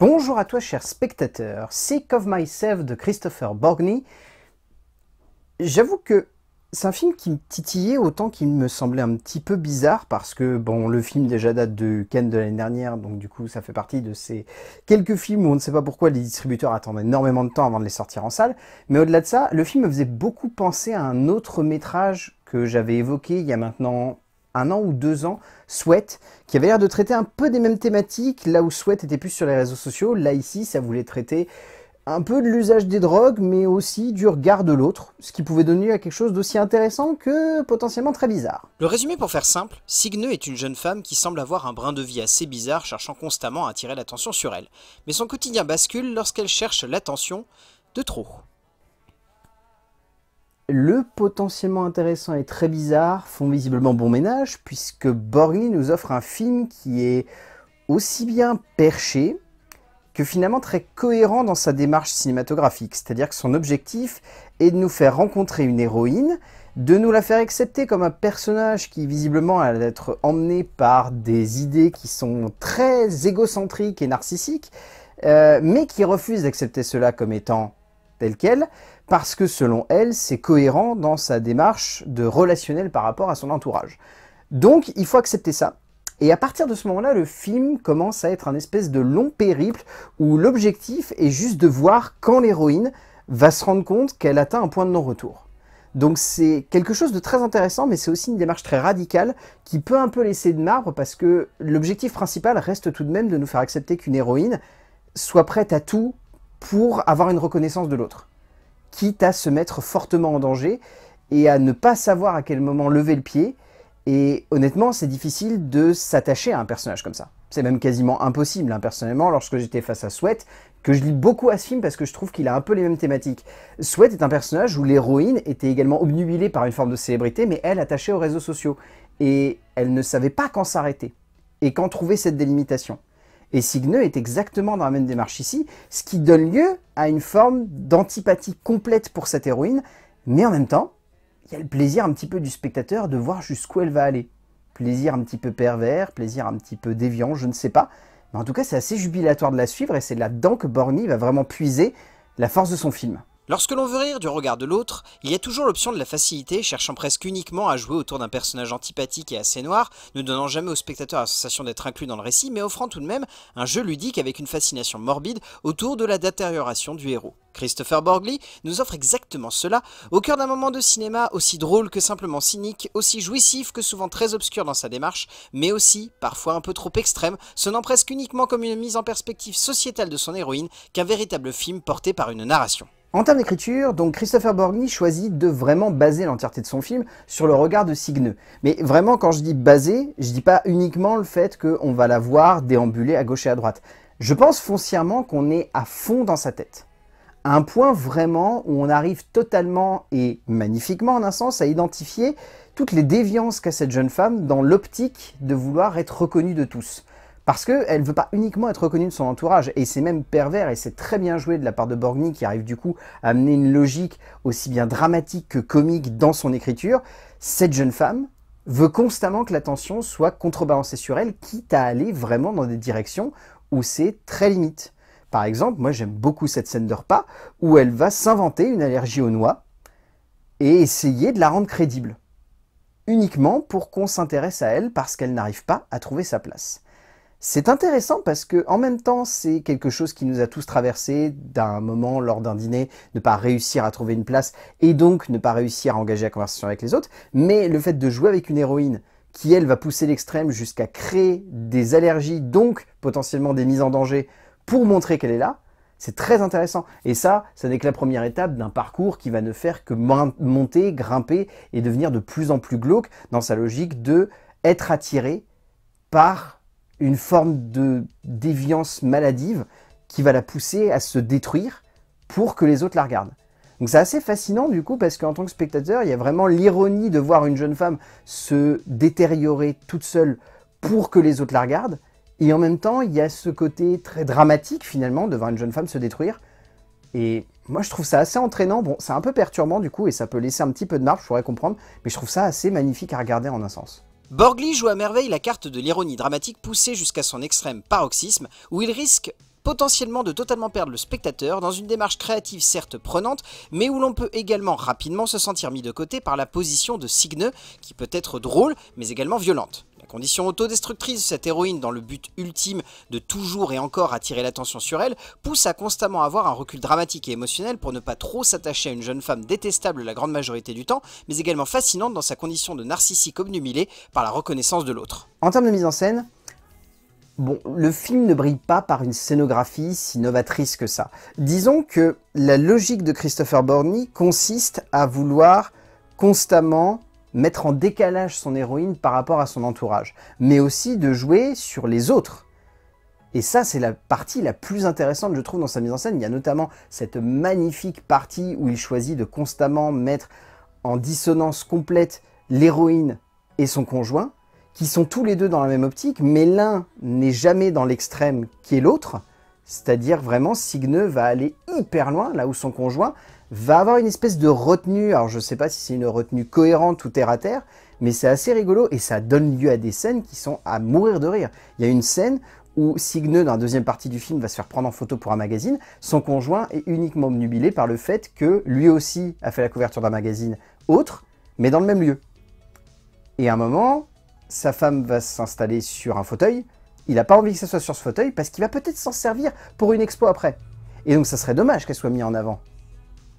Bonjour à toi cher spectateur, Sick of Myself de Christopher Borgny. J'avoue que c'est un film qui me titillait autant qu'il me semblait un petit peu bizarre parce que bon le film déjà date de Cannes de l'année dernière donc du coup ça fait partie de ces quelques films où on ne sait pas pourquoi les distributeurs attendent énormément de temps avant de les sortir en salle mais au-delà de ça le film me faisait beaucoup penser à un autre métrage que j'avais évoqué il y a maintenant un an ou deux ans, Sweat, qui avait l'air de traiter un peu des mêmes thématiques, là où Sweat était plus sur les réseaux sociaux, là ici ça voulait traiter un peu de l'usage des drogues, mais aussi du regard de l'autre, ce qui pouvait donner à quelque chose d'aussi intéressant que potentiellement très bizarre. Le résumé pour faire simple, Signeux est une jeune femme qui semble avoir un brin de vie assez bizarre, cherchant constamment à attirer l'attention sur elle. Mais son quotidien bascule lorsqu'elle cherche l'attention de trop le potentiellement intéressant et très bizarre font visiblement bon ménage, puisque Borgny nous offre un film qui est aussi bien perché que finalement très cohérent dans sa démarche cinématographique. C'est-à-dire que son objectif est de nous faire rencontrer une héroïne, de nous la faire accepter comme un personnage qui visiblement a d'être emmené par des idées qui sont très égocentriques et narcissiques, euh, mais qui refuse d'accepter cela comme étant telle quelle, parce que selon elle, c'est cohérent dans sa démarche de relationnel par rapport à son entourage. Donc il faut accepter ça. Et à partir de ce moment-là, le film commence à être un espèce de long périple où l'objectif est juste de voir quand l'héroïne va se rendre compte qu'elle atteint un point de non-retour. Donc c'est quelque chose de très intéressant, mais c'est aussi une démarche très radicale qui peut un peu laisser de marbre parce que l'objectif principal reste tout de même de nous faire accepter qu'une héroïne soit prête à tout pour avoir une reconnaissance de l'autre, quitte à se mettre fortement en danger et à ne pas savoir à quel moment lever le pied. Et honnêtement, c'est difficile de s'attacher à un personnage comme ça. C'est même quasiment impossible, hein. personnellement, lorsque j'étais face à Sweat, que je lis beaucoup à ce film parce que je trouve qu'il a un peu les mêmes thématiques. Sweat est un personnage où l'héroïne était également obnubilée par une forme de célébrité, mais elle attachée aux réseaux sociaux. Et elle ne savait pas quand s'arrêter et quand trouver cette délimitation. Et Signeux est exactement dans la même démarche ici, ce qui donne lieu à une forme d'antipathie complète pour cette héroïne, mais en même temps, il y a le plaisir un petit peu du spectateur de voir jusqu'où elle va aller. Plaisir un petit peu pervers, plaisir un petit peu déviant, je ne sais pas. Mais en tout cas, c'est assez jubilatoire de la suivre et c'est là-dedans que Borny va vraiment puiser la force de son film. Lorsque l'on veut rire du regard de l'autre, il y a toujours l'option de la facilité, cherchant presque uniquement à jouer autour d'un personnage antipathique et assez noir, ne donnant jamais au spectateur la sensation d'être inclus dans le récit, mais offrant tout de même un jeu ludique avec une fascination morbide autour de la détérioration du héros. Christopher Borgli nous offre exactement cela, au cœur d'un moment de cinéma aussi drôle que simplement cynique, aussi jouissif que souvent très obscur dans sa démarche, mais aussi parfois un peu trop extrême, sonnant presque uniquement comme une mise en perspective sociétale de son héroïne qu'un véritable film porté par une narration. En termes d'écriture, donc Christopher Borgni choisit de vraiment baser l'entièreté de son film sur le regard de Signeux. Mais vraiment, quand je dis baser, je dis pas uniquement le fait qu'on va la voir déambuler à gauche et à droite. Je pense foncièrement qu'on est à fond dans sa tête. À un point vraiment où on arrive totalement et magnifiquement en un sens à identifier toutes les déviances qu'a cette jeune femme dans l'optique de vouloir être reconnue de tous. Parce qu'elle ne veut pas uniquement être reconnue de son entourage, et c'est même pervers, et c'est très bien joué de la part de Borgny, qui arrive du coup à amener une logique aussi bien dramatique que comique dans son écriture. Cette jeune femme veut constamment que l'attention soit contrebalancée sur elle, quitte à aller vraiment dans des directions où c'est très limite. Par exemple, moi j'aime beaucoup cette scène de repas où elle va s'inventer une allergie aux noix et essayer de la rendre crédible uniquement pour qu'on s'intéresse à elle parce qu'elle n'arrive pas à trouver sa place. C'est intéressant parce que en même temps, c'est quelque chose qui nous a tous traversé d'un moment lors d'un dîner, ne pas réussir à trouver une place et donc ne pas réussir à engager la conversation avec les autres, mais le fait de jouer avec une héroïne qui elle va pousser l'extrême jusqu'à créer des allergies, donc potentiellement des mises en danger pour montrer qu'elle est là, c'est très intéressant. Et ça, ça n'est que la première étape d'un parcours qui va ne faire que monter, grimper et devenir de plus en plus glauque dans sa logique de être attiré par une forme de déviance maladive qui va la pousser à se détruire pour que les autres la regardent. Donc c'est assez fascinant du coup parce qu'en tant que spectateur, il y a vraiment l'ironie de voir une jeune femme se détériorer toute seule pour que les autres la regardent. Et en même temps, il y a ce côté très dramatique finalement de voir une jeune femme se détruire. Et moi je trouve ça assez entraînant. Bon, c'est un peu perturbant du coup et ça peut laisser un petit peu de marbre je pourrais comprendre. Mais je trouve ça assez magnifique à regarder en un sens. Borgli joue à merveille la carte de l'ironie dramatique poussée jusqu'à son extrême paroxysme, où il risque potentiellement de totalement perdre le spectateur dans une démarche créative certes prenante, mais où l'on peut également rapidement se sentir mis de côté par la position de Signeux, qui peut être drôle, mais également violente condition autodestructrice de cette héroïne dans le but ultime de toujours et encore attirer l'attention sur elle pousse à constamment avoir un recul dramatique et émotionnel pour ne pas trop s'attacher à une jeune femme détestable la grande majorité du temps, mais également fascinante dans sa condition de narcissique obnumilée par la reconnaissance de l'autre. En termes de mise en scène, Bon, le film ne brille pas par une scénographie si novatrice que ça. Disons que la logique de Christopher Borny consiste à vouloir constamment mettre en décalage son héroïne par rapport à son entourage, mais aussi de jouer sur les autres. Et ça, c'est la partie la plus intéressante, je trouve, dans sa mise en scène. Il y a notamment cette magnifique partie où il choisit de constamment mettre en dissonance complète l'héroïne et son conjoint, qui sont tous les deux dans la même optique, mais l'un n'est jamais dans l'extrême qui est l'autre, c'est-à-dire vraiment, Signeux va aller hyper loin, là où son conjoint va avoir une espèce de retenue. Alors je ne sais pas si c'est une retenue cohérente ou terre à terre, mais c'est assez rigolo et ça donne lieu à des scènes qui sont à mourir de rire. Il y a une scène où Signeux, dans la deuxième partie du film, va se faire prendre en photo pour un magazine. Son conjoint est uniquement obnubilé par le fait que lui aussi a fait la couverture d'un magazine autre, mais dans le même lieu. Et à un moment, sa femme va s'installer sur un fauteuil, il n'a pas envie que ça soit sur ce fauteuil parce qu'il va peut-être s'en servir pour une expo après. Et donc ça serait dommage qu'elle soit mise en avant.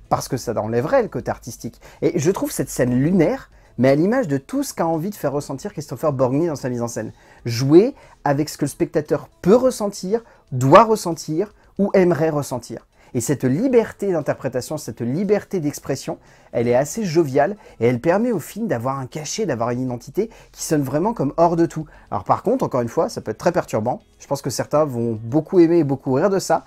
Parce que ça enlèverait le côté artistique. Et je trouve cette scène lunaire, mais à l'image de tout ce qu'a envie de faire ressentir Christopher Borgny dans sa mise en scène. Jouer avec ce que le spectateur peut ressentir, doit ressentir ou aimerait ressentir. Et cette liberté d'interprétation, cette liberté d'expression, elle est assez joviale et elle permet au film d'avoir un cachet, d'avoir une identité qui sonne vraiment comme hors de tout. Alors par contre, encore une fois, ça peut être très perturbant. Je pense que certains vont beaucoup aimer et beaucoup rire de ça,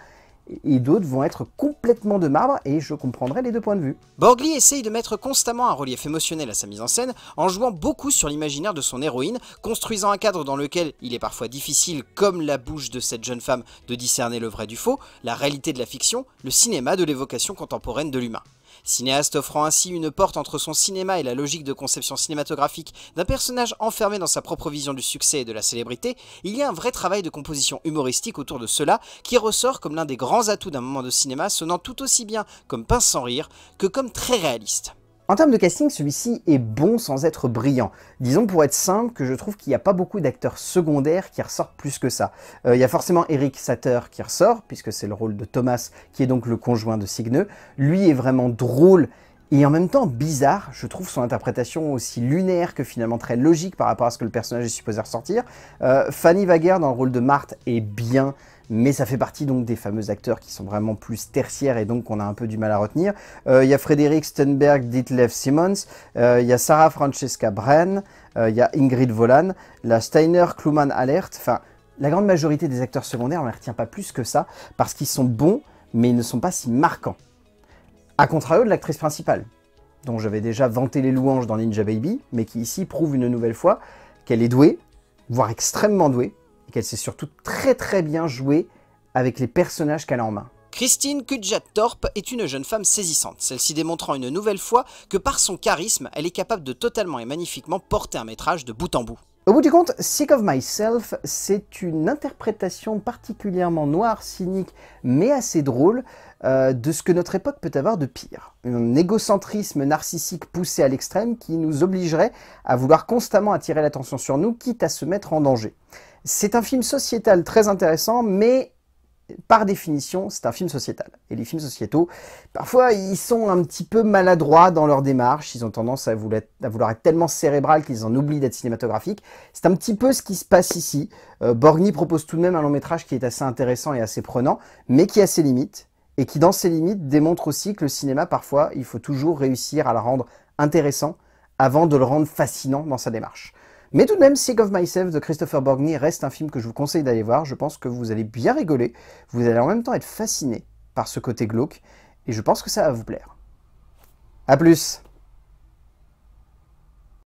et d'autres vont être complètement de marbre, et je comprendrai les deux points de vue. Borgli essaye de mettre constamment un relief émotionnel à sa mise en scène, en jouant beaucoup sur l'imaginaire de son héroïne, construisant un cadre dans lequel il est parfois difficile, comme la bouche de cette jeune femme, de discerner le vrai du faux, la réalité de la fiction, le cinéma de l'évocation contemporaine de l'humain. Cinéaste offrant ainsi une porte entre son cinéma et la logique de conception cinématographique d'un personnage enfermé dans sa propre vision du succès et de la célébrité, il y a un vrai travail de composition humoristique autour de cela qui ressort comme l'un des grands atouts d'un moment de cinéma sonnant tout aussi bien comme pince sans rire que comme très réaliste. En termes de casting, celui-ci est bon sans être brillant. Disons pour être simple que je trouve qu'il n'y a pas beaucoup d'acteurs secondaires qui ressortent plus que ça. Euh, il y a forcément Eric Satter qui ressort, puisque c'est le rôle de Thomas, qui est donc le conjoint de Signeux. Lui est vraiment drôle et en même temps bizarre, je trouve son interprétation aussi lunaire que finalement très logique par rapport à ce que le personnage est supposé ressortir. Euh, Fanny Wagner dans le rôle de Marthe est bien, mais ça fait partie donc des fameux acteurs qui sont vraiment plus tertiaires et donc qu'on a un peu du mal à retenir. Euh, il y a Frédéric Stenberg, Ditlev Simmons, euh, il y a Sarah Francesca Bren, euh, il y a Ingrid Volan, la Steiner Klumann, Alert, enfin la grande majorité des acteurs secondaires, on ne les retient pas plus que ça, parce qu'ils sont bons, mais ils ne sont pas si marquants. A contrario de l'actrice principale, dont j'avais déjà vanté les louanges dans Ninja Baby, mais qui ici prouve une nouvelle fois qu'elle est douée, voire extrêmement douée, qu'elle s'est surtout très très bien jouée avec les personnages qu'elle a en main. Christine Kudjat-Torp est une jeune femme saisissante, celle-ci démontrant une nouvelle fois que par son charisme, elle est capable de totalement et magnifiquement porter un métrage de bout en bout. Au bout du compte, Sick of Myself, c'est une interprétation particulièrement noire, cynique, mais assez drôle euh, de ce que notre époque peut avoir de pire. Un égocentrisme narcissique poussé à l'extrême qui nous obligerait à vouloir constamment attirer l'attention sur nous, quitte à se mettre en danger. C'est un film sociétal très intéressant, mais par définition, c'est un film sociétal. Et les films sociétaux, parfois, ils sont un petit peu maladroits dans leur démarche. Ils ont tendance à vouloir être, tellement cérébral qu'ils en oublient d'être cinématographiques. C'est un petit peu ce qui se passe ici. borgni euh, Borgny propose tout de même un long métrage qui est assez intéressant et assez prenant, mais qui a ses limites. Et qui, dans ses limites, démontre aussi que le cinéma, parfois, il faut toujours réussir à le rendre intéressant avant de le rendre fascinant dans sa démarche. Mais tout de même, Sick of Myself de Christopher Borgny reste un film que je vous conseille d'aller voir. Je pense que vous allez bien rigoler. Vous allez en même temps être fasciné par ce côté glauque. Et je pense que ça va vous plaire. A plus